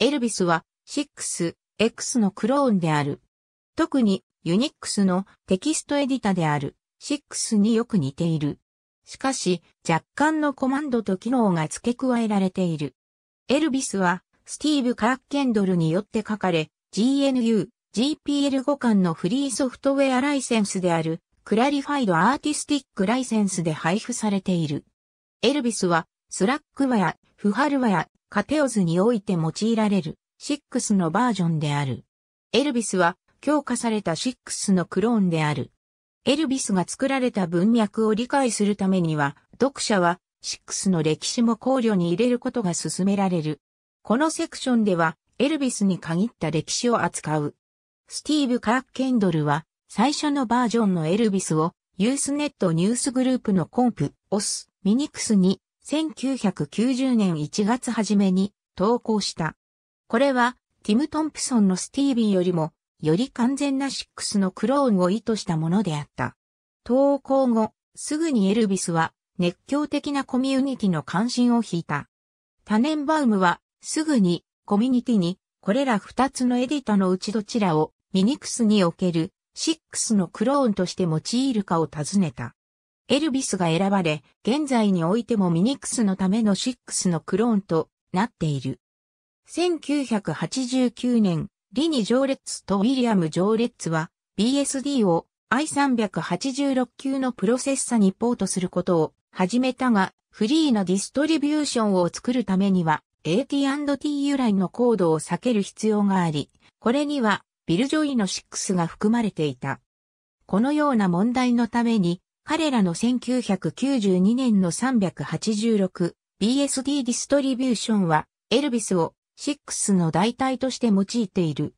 エルビスは 6X のクローンである。特にユニックスのテキストエディタである6によく似ている。しかし若干のコマンドと機能が付け加えられている。エルビスはスティーブ・カーケンドルによって書かれ GNU、GPL 互換のフリーソフトウェアライセンスであるクラリファイド・アーティスティック・ライセンスで配布されている。エルビスはスラックワや、フハルワや、カテオズにおいて用いられる6のバージョンである。エルビスは強化された6のクローンである。エルビスが作られた文脈を理解するためには、読者は6の歴史も考慮に入れることが進められる。このセクションでは、エルビスに限った歴史を扱う。スティーブ・カーク・ケンドルは、最初のバージョンのエルビスを、ユースネットニュースグループのコンプ、オス、ミニクスに1990年1月初めに投稿した。これは、ティム・トンプソンのスティービーよりも、より完全なシックスのクローンを意図したものであった。投稿後、すぐにエルビスは熱狂的なコミュニティの関心を引いた。タネンバウムはすぐにコミュニティにこれら二つのエディタのうちどちらをミニクスにおけるシックスのクローンとして用いるかを尋ねた。エルビスが選ばれ、現在においてもミニクスのためのシックスのクローンとなっている。1989年、リニ・ジョーレッツとウィリアム・ジョーレッツは BSD を i386 級のプロセッサにポートすることを始めたが、フリーなディストリビューションを作るためには AT&T 由来のコードを避ける必要があり、これにはビル・ジョイの6が含まれていた。このような問題のために彼らの1992年の 386BSD ディストリビューションは、エルビスを6の代替として用いている。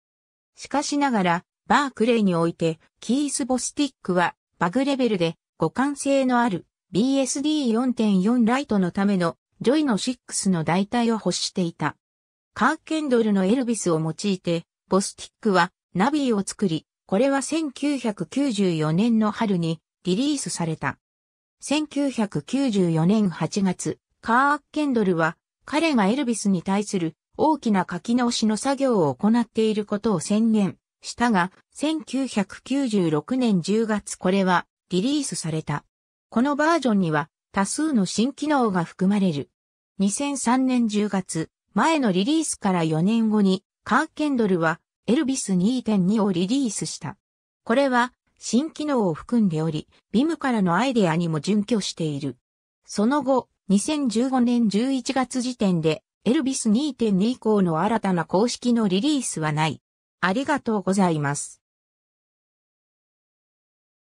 しかしながら、バークレイにおいて、キースボスティックは、バグレベルで、互換性のある BSD4.4 ライトのための、ジョイの6の代替を欲していた。カーケンドルのエルビスを用いて、ボスティックは、ナビーを作り、これは1994年の春に、リリースされた。1994年8月、カー・アッケンドルは彼がエルビスに対する大きな書き直しの作業を行っていることを宣言したが、1996年10月これはリリースされた。このバージョンには多数の新機能が含まれる。2003年10月、前のリリースから4年後にカー・ケンドルはエルビス2.2をリリースした。これは新機能を含んでおり、ビムからのアイデアにも準拠している。その後、2015年11月時点で、エルビス2.2以降の新たな公式のリリースはない。ありがとうございます。